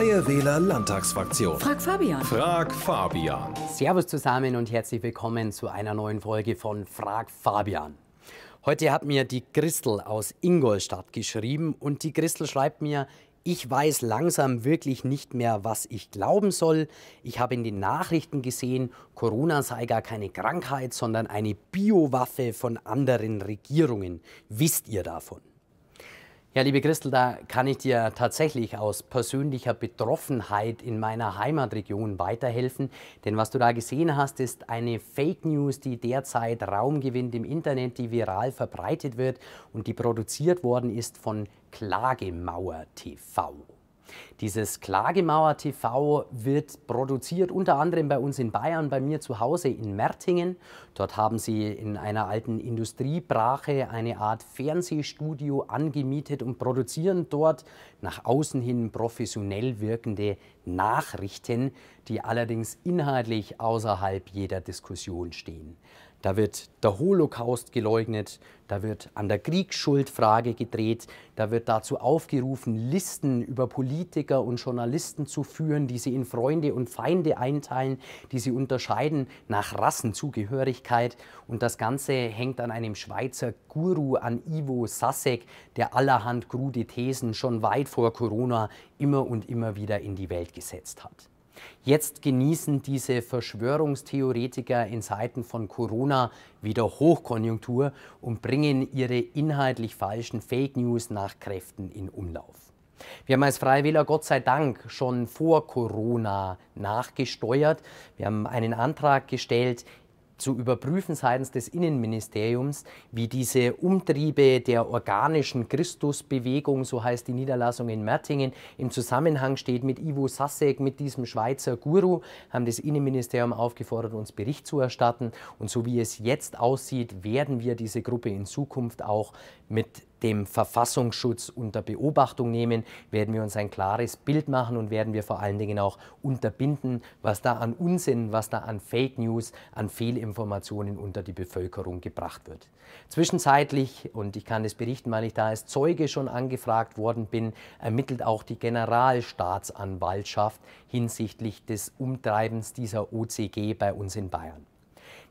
Freie Wähler Landtagsfraktion. Frag Fabian. Frag Fabian. Servus zusammen und herzlich willkommen zu einer neuen Folge von Frag Fabian. Heute hat mir die Christel aus Ingolstadt geschrieben und die Christel schreibt mir, ich weiß langsam wirklich nicht mehr, was ich glauben soll. Ich habe in den Nachrichten gesehen, Corona sei gar keine Krankheit, sondern eine Biowaffe von anderen Regierungen. Wisst ihr davon? Ja, liebe Christel, da kann ich dir tatsächlich aus persönlicher Betroffenheit in meiner Heimatregion weiterhelfen. Denn was du da gesehen hast, ist eine Fake News, die derzeit Raum gewinnt im Internet, die viral verbreitet wird und die produziert worden ist von Klagemauer TV. Dieses Klagemauer TV wird produziert unter anderem bei uns in Bayern, bei mir zu Hause in Mertingen. Dort haben sie in einer alten Industriebrache eine Art Fernsehstudio angemietet und produzieren dort nach außen hin professionell wirkende Nachrichten, die allerdings inhaltlich außerhalb jeder Diskussion stehen. Da wird der Holocaust geleugnet, da wird an der Kriegsschuldfrage gedreht, da wird dazu aufgerufen, Listen über Politiker und Journalisten zu führen, die sie in Freunde und Feinde einteilen, die sie unterscheiden nach Rassenzugehörigkeit. Und das Ganze hängt an einem Schweizer Guru, an Ivo Sasek, der allerhand krude Thesen schon weit vor Corona immer und immer wieder in die Welt gesetzt hat. Jetzt genießen diese Verschwörungstheoretiker in Zeiten von Corona wieder Hochkonjunktur und bringen ihre inhaltlich falschen Fake News nach Kräften in Umlauf. Wir haben als Freiwähler Gott sei Dank schon vor Corona nachgesteuert. Wir haben einen Antrag gestellt, zu überprüfen seitens des Innenministeriums, wie diese Umtriebe der organischen Christusbewegung, so heißt die Niederlassung in Mertingen, im Zusammenhang steht mit Ivo Sasek, mit diesem Schweizer Guru, haben das Innenministerium aufgefordert, uns Bericht zu erstatten. Und so wie es jetzt aussieht, werden wir diese Gruppe in Zukunft auch mit dem Verfassungsschutz unter Beobachtung nehmen, werden wir uns ein klares Bild machen und werden wir vor allen Dingen auch unterbinden, was da an Unsinn, was da an Fake News, an Fehlinformationen unter die Bevölkerung gebracht wird. Zwischenzeitlich, und ich kann es berichten, weil ich da als Zeuge schon angefragt worden bin, ermittelt auch die Generalstaatsanwaltschaft hinsichtlich des Umtreibens dieser OCG bei uns in Bayern.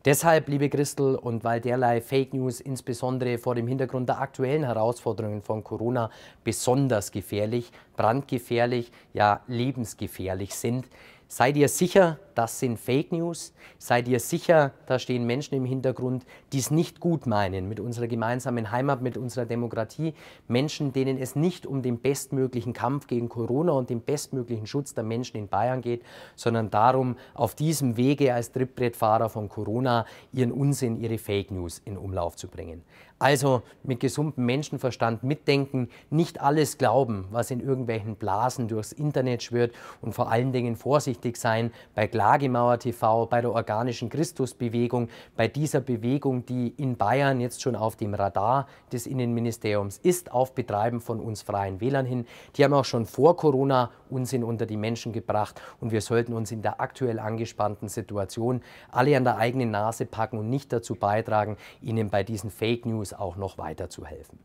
Deshalb, liebe Christel, und weil derlei Fake News insbesondere vor dem Hintergrund der aktuellen Herausforderungen von Corona besonders gefährlich, brandgefährlich, ja lebensgefährlich sind, seid ihr sicher, das sind Fake News. Seid ihr sicher, da stehen Menschen im Hintergrund, die es nicht gut meinen mit unserer gemeinsamen Heimat, mit unserer Demokratie. Menschen, denen es nicht um den bestmöglichen Kampf gegen Corona und den bestmöglichen Schutz der Menschen in Bayern geht, sondern darum, auf diesem Wege als Trittbrettfahrer von Corona ihren Unsinn, ihre Fake News in Umlauf zu bringen. Also mit gesundem Menschenverstand mitdenken, nicht alles glauben, was in irgendwelchen Blasen durchs Internet schwirrt und vor allen Dingen vorsichtig sein bei Glas Klagemauer TV, bei der organischen Christusbewegung, bei dieser Bewegung, die in Bayern jetzt schon auf dem Radar des Innenministeriums ist, auf Betreiben von uns Freien Wählern hin. Die haben auch schon vor Corona Unsinn unter die Menschen gebracht und wir sollten uns in der aktuell angespannten Situation alle an der eigenen Nase packen und nicht dazu beitragen, ihnen bei diesen Fake News auch noch weiterzuhelfen.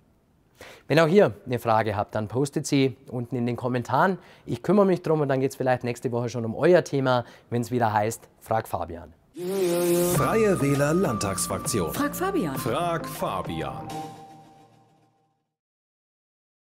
Wenn auch ihr eine Frage habt, dann postet sie unten in den Kommentaren. Ich kümmere mich drum und dann geht es vielleicht nächste Woche schon um euer Thema, wenn es wieder heißt, frag Fabian. Freie Wähler Landtagsfraktion. Frag Fabian. Frag Fabian.